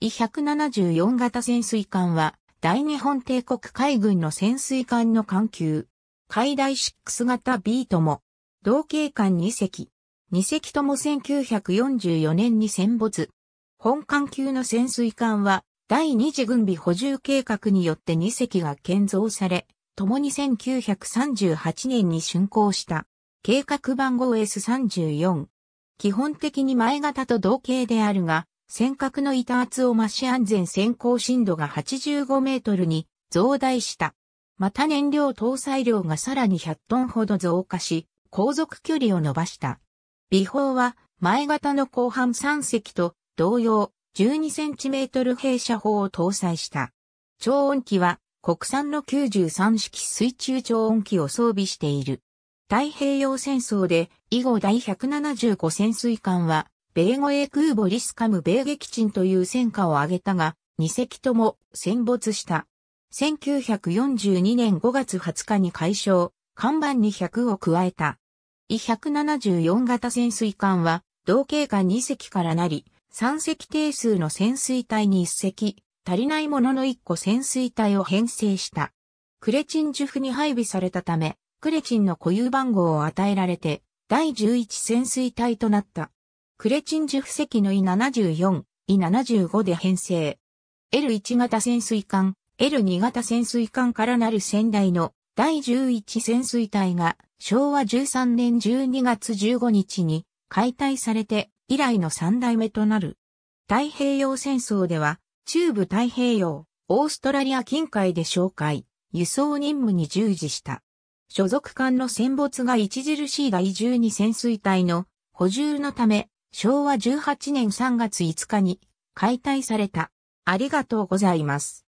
E174 型潜水艦は、大日本帝国海軍の潜水艦の艦級。海大6型 B とも、同型艦2隻。2隻とも1944年に戦没。本艦級の潜水艦は、第二次軍備補充計画によって2隻が建造され、共に1938年に竣工した。計画番号 S34。基本的に前型と同型であるが、尖閣の板厚を増し安全先行深度が85メートルに増大した。また燃料搭載量がさらに100トンほど増加し、航続距離を伸ばした。美砲は前型の後半3隻と同様12センチメートル閉射砲を搭載した。超音機は国産の93式水中超音機を装備している。太平洋戦争で以後第175潜水艦は米語へ空母リスカム米撃沈という戦果を挙げたが、2隻とも戦没した。1942年5月20日に解消、看板に100を加えた。e 174型潜水艦は、同型艦2隻からなり、3隻定数の潜水隊に1隻、足りないものの1個潜水隊を編成した。クレチンジュフに配備されたため、クレチンの固有番号を与えられて、第11潜水隊となった。クレチンジュセキのイ74、イ75で編成。L1 型潜水艦、L2 型潜水艦からなる先代の第11潜水隊が昭和13年12月15日に解体されて以来の3代目となる。太平洋戦争では中部太平洋、オーストラリア近海で紹介、輸送任務に従事した。所属艦の戦没が著しい第12潜水隊の補充のため昭和18年3月5日に解体された。ありがとうございます。